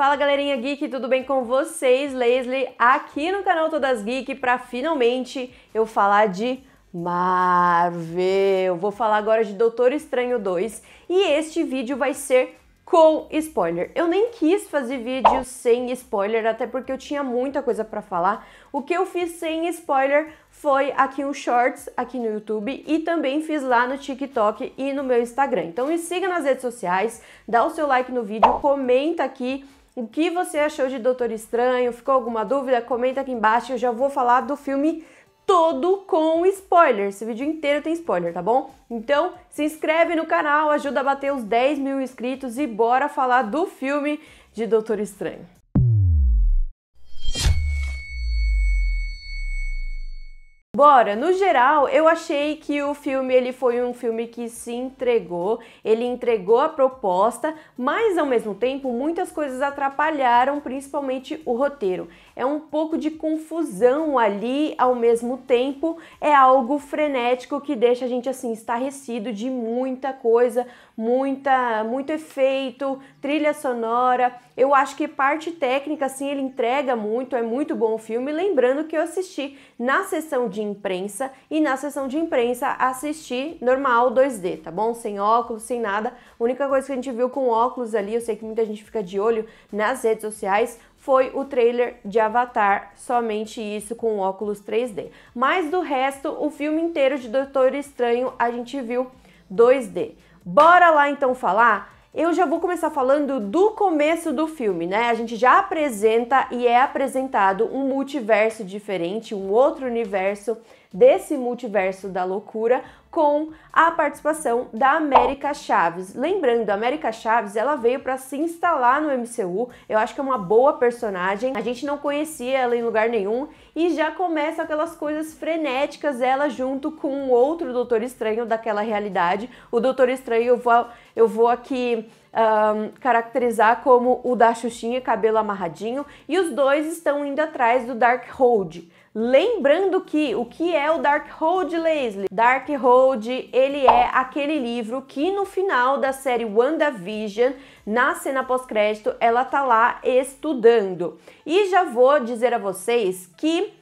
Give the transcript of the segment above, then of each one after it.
Fala galerinha geek, tudo bem com vocês? Leslie aqui no canal Todas Geek para finalmente eu falar de Marvel. Vou falar agora de Doutor Estranho 2 e este vídeo vai ser com spoiler. Eu nem quis fazer vídeo sem spoiler, até porque eu tinha muita coisa para falar. O que eu fiz sem spoiler foi aqui um shorts aqui no YouTube e também fiz lá no TikTok e no meu Instagram. Então me siga nas redes sociais, dá o seu like no vídeo, comenta aqui o que você achou de Doutor Estranho? Ficou alguma dúvida? Comenta aqui embaixo, eu já vou falar do filme todo com spoiler. Esse vídeo inteiro tem spoiler, tá bom? Então se inscreve no canal, ajuda a bater os 10 mil inscritos e bora falar do filme de Doutor Estranho. Bora, no geral, eu achei que o filme ele foi um filme que se entregou, ele entregou a proposta, mas ao mesmo tempo muitas coisas atrapalharam, principalmente o roteiro é um pouco de confusão ali ao mesmo tempo, é algo frenético que deixa a gente assim estarrecido de muita coisa, muita, muito efeito, trilha sonora. Eu acho que parte técnica assim ele entrega muito, é muito bom o filme. Lembrando que eu assisti na sessão de imprensa e na sessão de imprensa assisti normal 2D, tá bom? Sem óculos, sem nada. A única coisa que a gente viu com óculos ali, eu sei que muita gente fica de olho nas redes sociais, foi o trailer de Avatar, somente isso com óculos 3D. Mas do resto, o filme inteiro de Doutor Estranho a gente viu 2D. Bora lá então falar? Eu já vou começar falando do começo do filme, né? A gente já apresenta e é apresentado um multiverso diferente, um outro universo desse multiverso da loucura com a participação da América Chaves. Lembrando, a América Chaves, ela veio para se instalar no MCU. Eu acho que é uma boa personagem. A gente não conhecia ela em lugar nenhum e já começa aquelas coisas frenéticas ela junto com o outro Doutor Estranho daquela realidade. O Doutor Estranho eu vou eu vou aqui um, caracterizar como o da Xuxinha, cabelo amarradinho, e os dois estão indo atrás do Darkhold. Lembrando que o que é o Darkhold, Leslie? Darkhold, ele é aquele livro que no final da série WandaVision, na cena pós-crédito, ela tá lá estudando. E já vou dizer a vocês que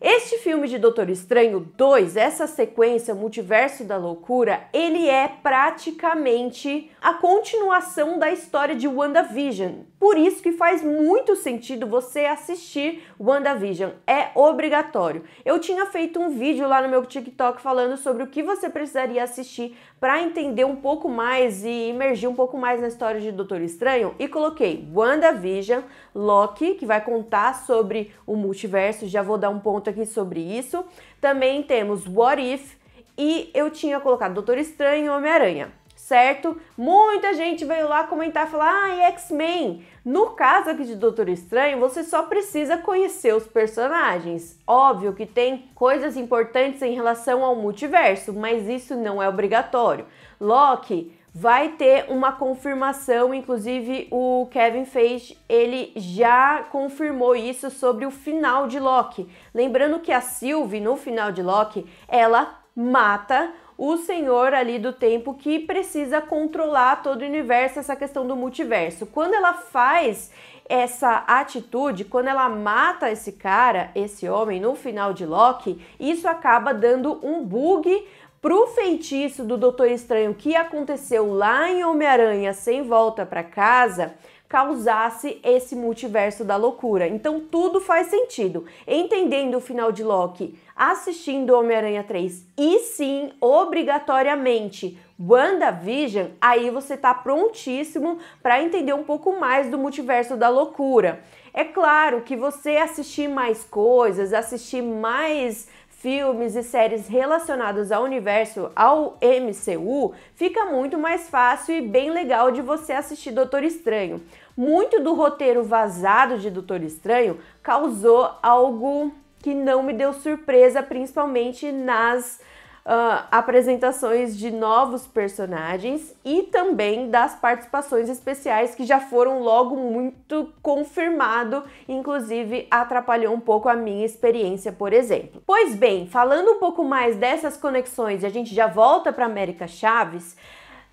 este filme de Doutor Estranho 2, essa sequência Multiverso da Loucura, ele é praticamente a continuação da história de WandaVision. Por isso que faz muito sentido você assistir WandaVision, é obrigatório. Eu tinha feito um vídeo lá no meu TikTok falando sobre o que você precisaria assistir para entender um pouco mais e emergir um pouco mais na história de Doutor Estranho e coloquei WandaVision, Loki, que vai contar sobre o multiverso, já vou dar um ponto aqui sobre isso. Também temos What If e eu tinha colocado Doutor Estranho e Homem-Aranha certo? Muita gente veio lá comentar e falar: ah, X-Men. No caso aqui de Doutor Estranho, você só precisa conhecer os personagens. Óbvio que tem coisas importantes em relação ao multiverso, mas isso não é obrigatório. Loki vai ter uma confirmação, inclusive o Kevin Feige, ele já confirmou isso sobre o final de Loki. Lembrando que a Sylvie no final de Loki, ela mata o senhor ali do tempo que precisa controlar todo o universo, essa questão do multiverso. Quando ela faz essa atitude, quando ela mata esse cara, esse homem, no final de Loki, isso acaba dando um bug pro feitiço do Doutor Estranho que aconteceu lá em Homem-Aranha sem volta para casa, causasse esse multiverso da loucura. Então tudo faz sentido. Entendendo o final de Loki, assistindo Homem-Aranha 3 e sim, obrigatoriamente, WandaVision, aí você tá prontíssimo para entender um pouco mais do multiverso da loucura. É claro que você assistir mais coisas, assistir mais filmes e séries relacionados ao universo, ao MCU, fica muito mais fácil e bem legal de você assistir Doutor Estranho muito do roteiro vazado de Doutor Estranho causou algo que não me deu surpresa, principalmente nas uh, apresentações de novos personagens e também das participações especiais que já foram logo muito confirmado, inclusive atrapalhou um pouco a minha experiência, por exemplo. Pois bem, falando um pouco mais dessas conexões, e a gente já volta para América Chaves.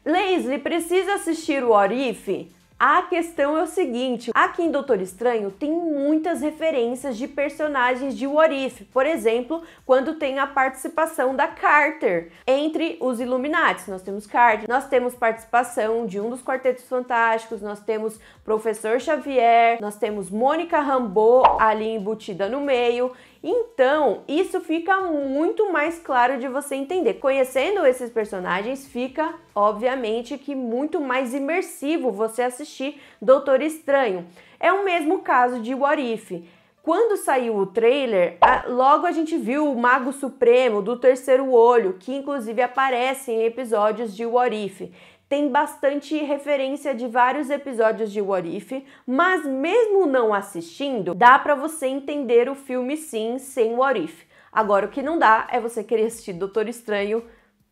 Leslie precisa assistir o Orif a questão é o seguinte, aqui em Doutor Estranho tem muitas referências de personagens de What If, por exemplo, quando tem a participação da Carter entre os Illuminati, nós temos Carter, nós temos participação de um dos Quartetos Fantásticos, nós temos Professor Xavier, nós temos Mônica Rambeau ali embutida no meio, então, isso fica muito mais claro de você entender. Conhecendo esses personagens, fica, obviamente, que muito mais imersivo você assistir Doutor Estranho. É o mesmo caso de What If. Quando saiu o trailer, logo a gente viu o Mago Supremo do Terceiro Olho, que inclusive aparece em episódios de What If tem bastante referência de vários episódios de What If, mas mesmo não assistindo, dá para você entender o filme sim sem What If. Agora o que não dá é você querer assistir Doutor Estranho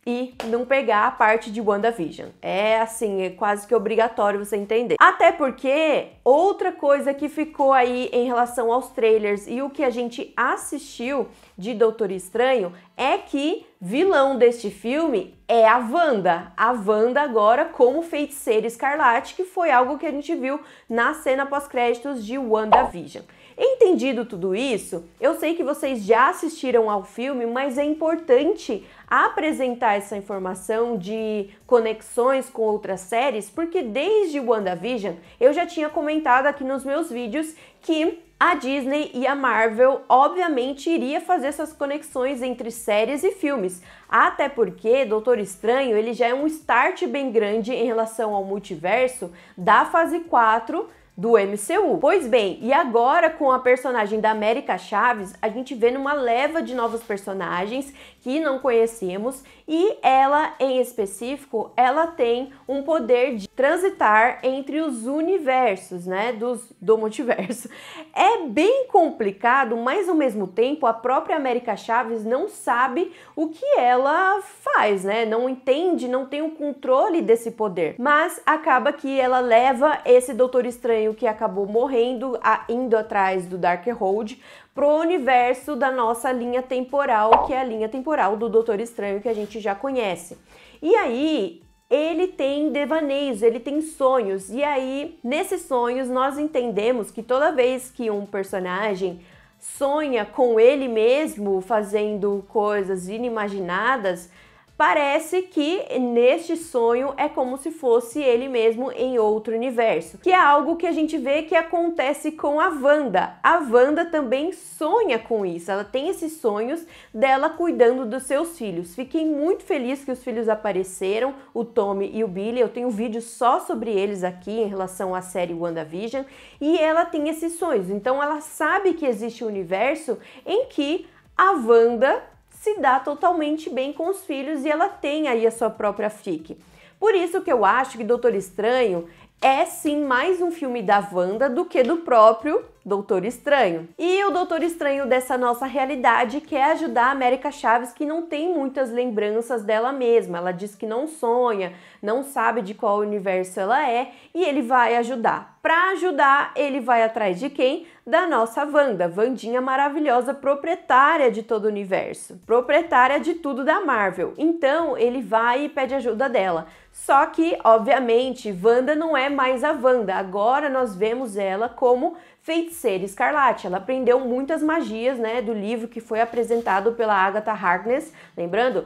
e não pegar a parte de WandaVision. É assim, é quase que obrigatório você entender. Até porque outra coisa que ficou aí em relação aos trailers e o que a gente assistiu de Doutor Estranho é que vilão deste filme é a Wanda. A Wanda agora como feiticeira escarlate, que foi algo que a gente viu na cena pós-créditos de WandaVision. Entendido tudo isso, eu sei que vocês já assistiram ao filme, mas é importante apresentar essa informação de conexões com outras séries, porque desde WandaVision eu já tinha comentado aqui nos meus vídeos que a Disney e a Marvel obviamente iria fazer essas conexões entre séries e filmes, até porque Doutor Estranho ele já é um start bem grande em relação ao multiverso da fase 4 do MCU. Pois bem, e agora com a personagem da América Chaves, a gente vê numa leva de novos personagens que não conhecemos e ela em específico, ela tem um poder de transitar entre os universos, né, dos do multiverso. É bem complicado, mas ao mesmo tempo a própria América Chaves não sabe o que ela faz, né? Não entende, não tem o controle desse poder. Mas acaba que ela leva esse Doutor Estranho que acabou morrendo, indo atrás do Darkhold, pro universo da nossa linha temporal, que é a linha temporal do Doutor Estranho que a gente já conhece. E aí, ele tem devaneios, ele tem sonhos. E aí, nesses sonhos, nós entendemos que toda vez que um personagem sonha com ele mesmo fazendo coisas inimaginadas, Parece que neste sonho é como se fosse ele mesmo em outro universo, que é algo que a gente vê que acontece com a Wanda. A Wanda também sonha com isso, ela tem esses sonhos dela cuidando dos seus filhos. Fiquei muito feliz que os filhos apareceram, o Tommy e o Billy. Eu tenho um vídeo só sobre eles aqui em relação à série WandaVision, e ela tem esses sonhos. Então ela sabe que existe um universo em que a Wanda se dá totalmente bem com os filhos e ela tem aí a sua própria fique. Por isso que eu acho que Doutor Estranho é sim mais um filme da Wanda do que do próprio Doutor Estranho. E o Doutor Estranho dessa nossa realidade quer ajudar a América Chaves, que não tem muitas lembranças dela mesma. Ela diz que não sonha, não sabe de qual universo ela é, e ele vai ajudar. Para ajudar, ele vai atrás de quem? Da nossa Wanda, Vandinha maravilhosa, proprietária de todo o universo, proprietária de tudo da Marvel. Então, ele vai e pede ajuda dela. Só que, obviamente, Wanda não é mais a Wanda. Agora nós vemos ela como feiticeira escarlate. Ela aprendeu muitas magias, né, do livro que foi apresentado pela Agatha Harkness. Lembrando,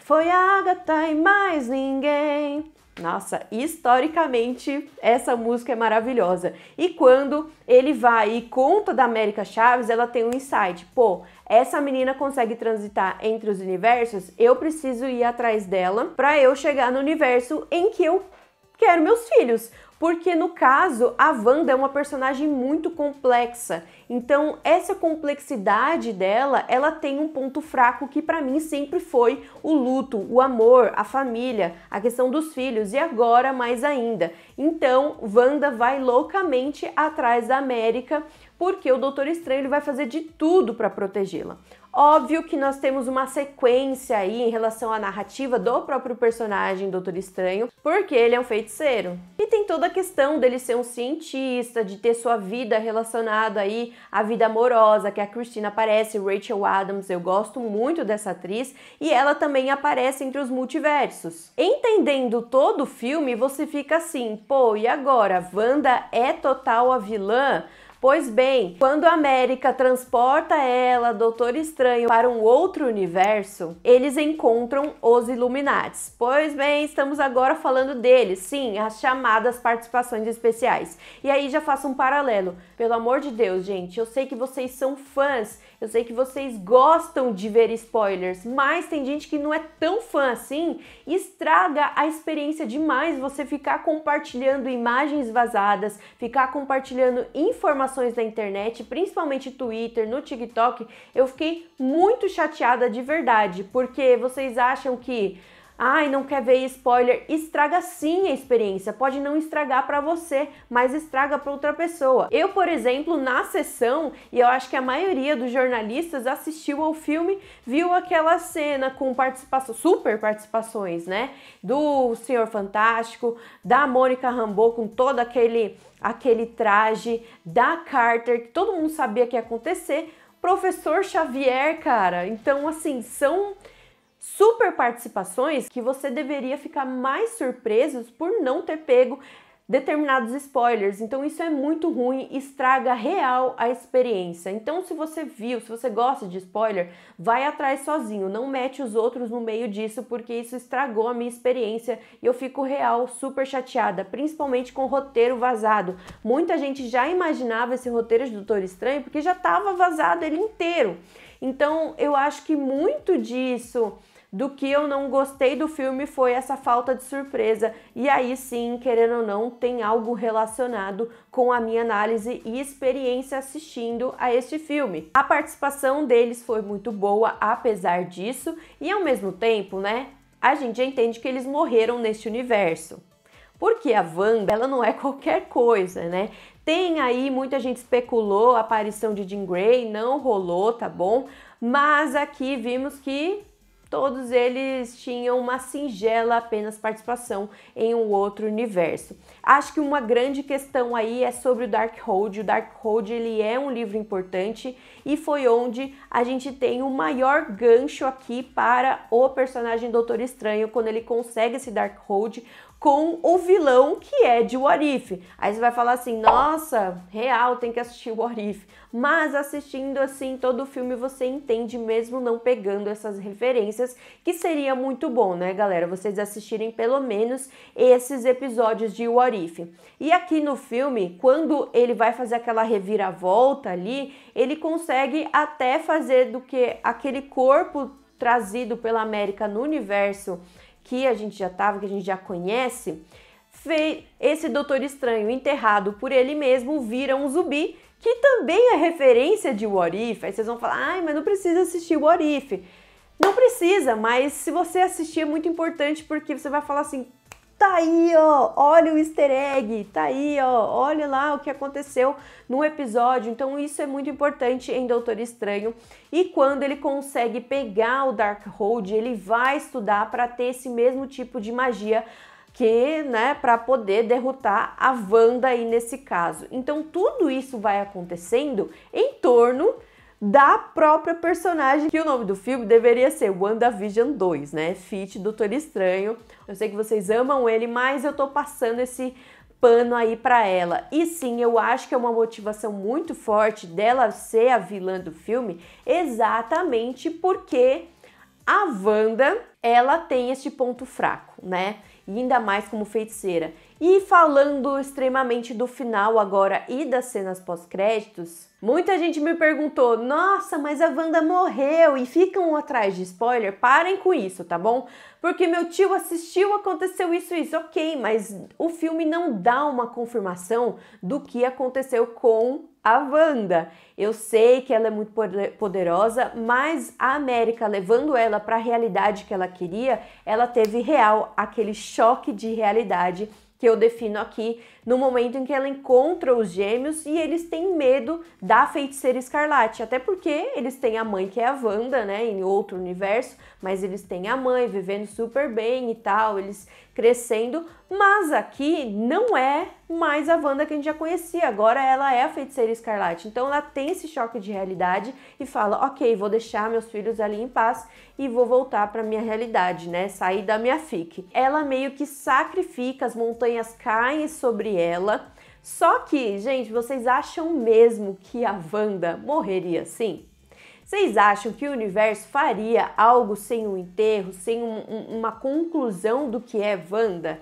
foi a Agatha e mais ninguém. Nossa, historicamente essa música é maravilhosa. E quando ele vai e conta da América Chaves, ela tem um insight. Pô, essa menina consegue transitar entre os universos, eu preciso ir atrás dela para eu chegar no universo em que eu quero meus filhos porque no caso a Wanda é uma personagem muito complexa. Então, essa complexidade dela, ela tem um ponto fraco que para mim sempre foi o luto, o amor, a família, a questão dos filhos e agora mais ainda. Então, Wanda vai loucamente atrás da América porque o Doutor Estranho vai fazer de tudo para protegê-la. Óbvio que nós temos uma sequência aí em relação à narrativa do próprio personagem Doutor Estranho, porque ele é um feiticeiro. E tem toda a questão dele ser um cientista, de ter sua vida relacionada aí à vida amorosa, que a Christina aparece, Rachel Adams, eu gosto muito dessa atriz, e ela também aparece entre os multiversos. Entendendo todo o filme, você fica assim, pô, e agora? Wanda é total a vilã? Pois bem, quando a América transporta ela, Doutor Estranho, para um outro universo, eles encontram os Illuminates. Pois bem, estamos agora falando deles, sim, as chamadas participações especiais. E aí já faço um paralelo. Pelo amor de Deus, gente, eu sei que vocês são fãs eu sei que vocês gostam de ver spoilers, mas tem gente que não é tão fã assim e estraga a experiência demais você ficar compartilhando imagens vazadas, ficar compartilhando informações na internet, principalmente Twitter, no TikTok. Eu fiquei muito chateada de verdade, porque vocês acham que Ai, não quer ver spoiler? Estraga sim a experiência. Pode não estragar para você, mas estraga para outra pessoa. Eu, por exemplo, na sessão, e eu acho que a maioria dos jornalistas assistiu ao filme, viu aquela cena com participação, super participações, né? Do Senhor Fantástico, da Mônica Rambeau com todo aquele aquele traje da Carter, que todo mundo sabia que ia acontecer. Professor Xavier, cara. Então, assim, são super participações que você deveria ficar mais surpreso por não ter pego determinados spoilers. Então isso é muito ruim, estraga real a experiência. Então se você viu, se você gosta de spoiler, vai atrás sozinho, não mete os outros no meio disso, porque isso estragou a minha experiência e eu fico real super chateada, principalmente com o roteiro vazado. Muita gente já imaginava esse roteiro de Doutor Estranho porque já estava vazado ele inteiro. Então, eu acho que muito disso do que eu não gostei do filme foi essa falta de surpresa. E aí sim, querendo ou não, tem algo relacionado com a minha análise e experiência assistindo a este filme. A participação deles foi muito boa, apesar disso, e ao mesmo tempo, né, a gente já entende que eles morreram neste universo. Porque a Wanda, ela não é qualquer coisa, né? Tem aí, muita gente especulou a aparição de Jim Gray, não rolou, tá bom? Mas aqui vimos que todos eles tinham uma singela apenas participação em um outro universo. Acho que uma grande questão aí é sobre o Darkhold. O Darkhold ele é um livro importante e foi onde a gente tem o maior gancho aqui para o personagem Doutor Estranho quando ele consegue esse Darkhold, com o vilão que é de Warif. Aí você vai falar assim, nossa, real, tem que assistir o Mas assistindo assim todo o filme você entende, mesmo não pegando essas referências, que seria muito bom, né, galera? Vocês assistirem pelo menos esses episódios de Warif. E aqui no filme, quando ele vai fazer aquela reviravolta ali, ele consegue até fazer do que aquele corpo trazido pela América no universo que a gente já estava, que a gente já conhece, esse Doutor Estranho enterrado por ele mesmo vira um zumbi, que também é referência de What If. Aí vocês vão falar, ai, mas não precisa assistir What If. Não precisa, mas se você assistir é muito importante porque você vai falar assim, tá aí, ó, olha o easter egg, tá aí, ó, olha lá o que aconteceu no episódio. Então isso é muito importante em Doutor Estranho. E quando ele consegue pegar o Darkhold, ele vai estudar para ter esse mesmo tipo de magia que, né, para poder derrotar a Wanda aí nesse caso. Então tudo isso vai acontecendo em torno da própria personagem, que o nome do filme deveria ser WandaVision 2, né? Fit Doutor Estranho. Eu sei que vocês amam ele, mas eu tô passando esse pano aí para ela. E sim, eu acho que é uma motivação muito forte dela ser a vilã do filme, exatamente porque a Wanda, ela tem este ponto fraco, né? E ainda mais como feiticeira. E falando extremamente do final agora e das cenas pós-créditos, muita gente me perguntou: nossa, mas a Wanda morreu e ficam atrás de spoiler? Parem com isso, tá bom? Porque meu tio assistiu, aconteceu isso e isso. Ok, mas o filme não dá uma confirmação do que aconteceu com a Wanda. Eu sei que ela é muito poderosa, mas a América levando ela para a realidade que ela queria, ela teve real aquele choque de realidade que eu defino aqui no momento em que ela encontra os gêmeos e eles têm medo da feiticeira escarlate, até porque eles têm a mãe que é a Wanda, né, em outro universo, mas eles têm a mãe vivendo super bem e tal, eles crescendo, mas aqui não é mais a Wanda que a gente já conhecia, agora ela é a feiticeira escarlate. Então ela tem esse choque de realidade e fala: "OK, vou deixar meus filhos ali em paz e vou voltar para minha realidade, né? Sair da minha fique". Ela meio que sacrifica, as montanhas caem sobre ela. Só que, gente, vocês acham mesmo que a Wanda morreria assim? Vocês acham que o universo faria algo sem um enterro, sem um, uma conclusão do que é Wanda?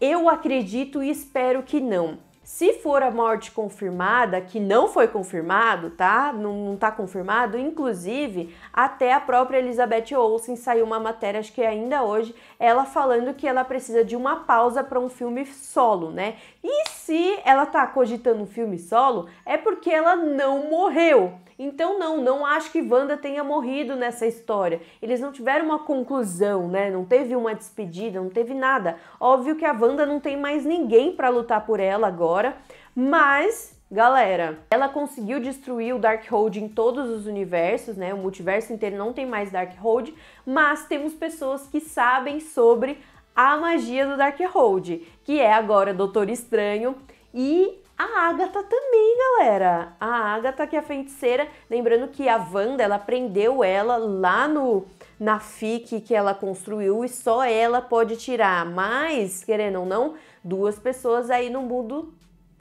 Eu acredito e espero que não. Se for a morte confirmada, que não foi confirmado, tá? Não, não tá confirmado, inclusive até a própria Elizabeth Olsen saiu uma matéria, acho que ainda hoje, ela falando que ela precisa de uma pausa para um filme solo, né? E se ela tá cogitando um filme solo, é porque ela não morreu. Então não, não acho que Wanda tenha morrido nessa história. Eles não tiveram uma conclusão, né? Não teve uma despedida, não teve nada. Óbvio que a Wanda não tem mais ninguém para lutar por ela agora, mas Galera, ela conseguiu destruir o Darkhold em todos os universos, né? O multiverso inteiro não tem mais Darkhold, mas temos pessoas que sabem sobre a magia do Darkhold, que é agora Doutor Estranho e a Agatha também, galera. A Agatha que é a feiticeira, lembrando que a Wanda, ela prendeu ela lá no na FIC que ela construiu e só ela pode tirar, mas querendo ou não, duas pessoas aí no mundo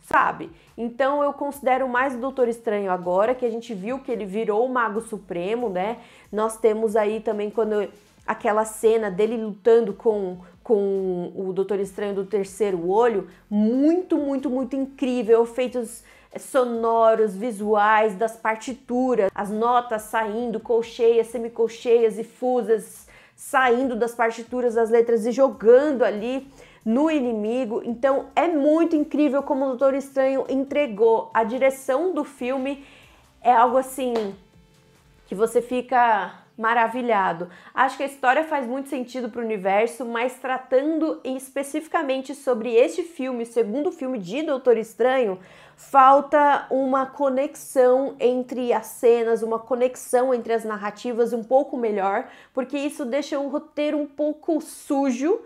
sabe? Então eu considero mais o Doutor Estranho agora, que a gente viu que ele virou o Mago Supremo, né? Nós temos aí também quando aquela cena dele lutando com, com o Doutor Estranho do Terceiro Olho, muito, muito, muito incrível, feitos eh, sonoros, visuais, das partituras, as notas saindo, colcheias, semicolcheias e fusas saindo das partituras das letras e jogando ali no inimigo. Então é muito incrível como o Doutor Estranho entregou a direção do filme. É algo assim que você fica maravilhado. Acho que a história faz muito sentido para o universo, mas tratando especificamente sobre este filme, o segundo filme de Doutor Estranho, falta uma conexão entre as cenas, uma conexão entre as narrativas um pouco melhor, porque isso deixa o roteiro um pouco sujo,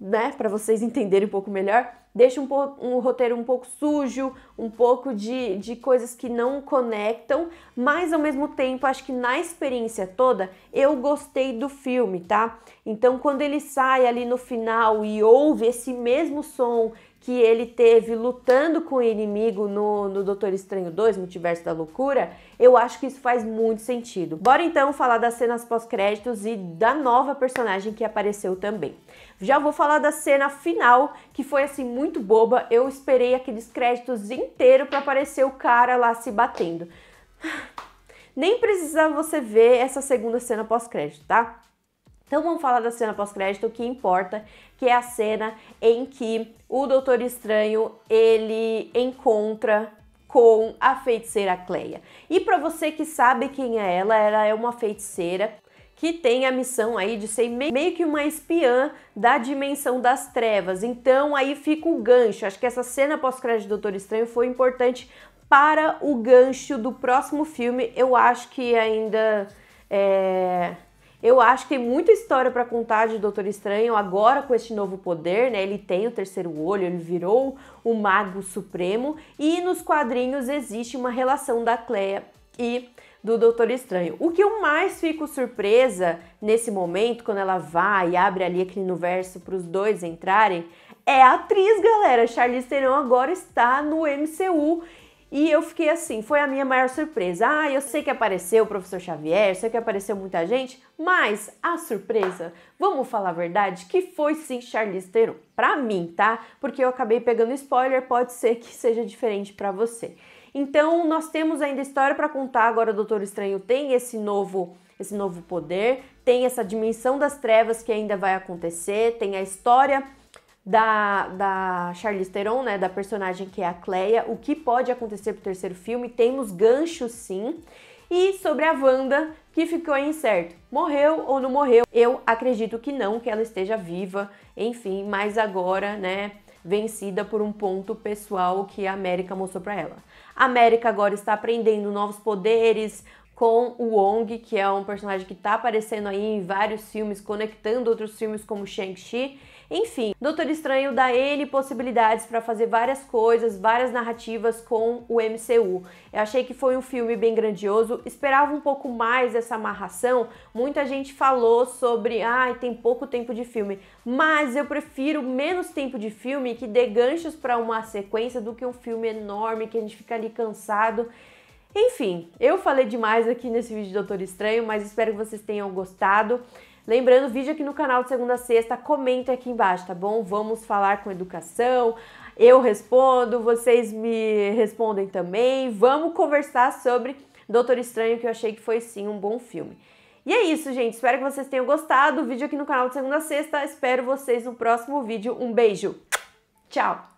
né, para vocês entenderem um pouco melhor. Deixa um, um roteiro um pouco sujo, um pouco de, de coisas que não conectam, mas ao mesmo tempo acho que na experiência toda eu gostei do filme, tá? Então quando ele sai ali no final e ouve esse mesmo som que ele teve lutando com o inimigo no, no Doutor Estranho 2, Multiverso da Loucura, eu acho que isso faz muito sentido. Bora então falar das cenas pós-créditos e da nova personagem que apareceu também. Já vou falar da cena final, que foi assim muito boba, eu esperei aqueles créditos inteiro para aparecer o cara lá se batendo. Nem precisa você ver essa segunda cena pós-crédito, tá? Então vamos falar da cena pós-crédito que importa, que é a cena em que o Doutor Estranho ele encontra com a feiticeira Cleia. E para você que sabe quem é ela, ela é uma feiticeira que tem a missão aí de ser meio que uma espiã da dimensão das trevas. Então aí fica o gancho. Acho que essa cena pós-crédito do Doutor Estranho foi importante para o gancho do próximo filme. Eu acho que ainda é... Eu acho que tem muita história para contar de Doutor Estranho agora com este novo poder, né? Ele tem o terceiro olho, ele virou o Mago Supremo e nos quadrinhos existe uma relação da Cleia e do Doutor Estranho. O que eu mais fico surpresa nesse momento, quando ela vai e abre ali aquele universo para os dois entrarem, é a atriz, galera. Charlize Theron agora está no MCU. E eu fiquei assim, foi a minha maior surpresa. Ah, eu sei que apareceu o professor Xavier, sei que apareceu muita gente, mas a surpresa, vamos falar a verdade, que foi sim Charlize Theron. Pra mim, tá? Porque eu acabei pegando spoiler, pode ser que seja diferente para você. Então, nós temos ainda história para contar. Agora, o Doutor Estranho tem esse novo esse novo poder, tem essa dimensão das trevas que ainda vai acontecer, tem a história da, da Charlize Theron, né, da personagem que é a Cleia, o que pode acontecer pro terceiro filme, temos ganchos sim, e sobre a Wanda, que ficou incerto, morreu ou não morreu? Eu acredito que não, que ela esteja viva, enfim, mas agora, né, vencida por um ponto pessoal que a América mostrou para ela. A América agora está aprendendo novos poderes com o Wong, que é um personagem que está aparecendo aí em vários filmes, conectando outros filmes como Shang-Chi enfim, Doutor Estranho dá N possibilidades para fazer várias coisas, várias narrativas com o MCU. Eu achei que foi um filme bem grandioso, esperava um pouco mais dessa amarração. Muita gente falou sobre, ai, ah, tem pouco tempo de filme, mas eu prefiro menos tempo de filme que dê ganchos para uma sequência do que um filme enorme que a gente fica ali cansado. Enfim, eu falei demais aqui nesse vídeo de Doutor Estranho, mas espero que vocês tenham gostado. Lembrando, vídeo aqui no canal de segunda a sexta, comenta aqui embaixo, tá bom? Vamos falar com educação, eu respondo, vocês me respondem também. Vamos conversar sobre Doutor Estranho, que eu achei que foi sim um bom filme. E é isso, gente. Espero que vocês tenham gostado. vídeo aqui no canal de segunda a sexta. Espero vocês no próximo vídeo. Um beijo. Tchau.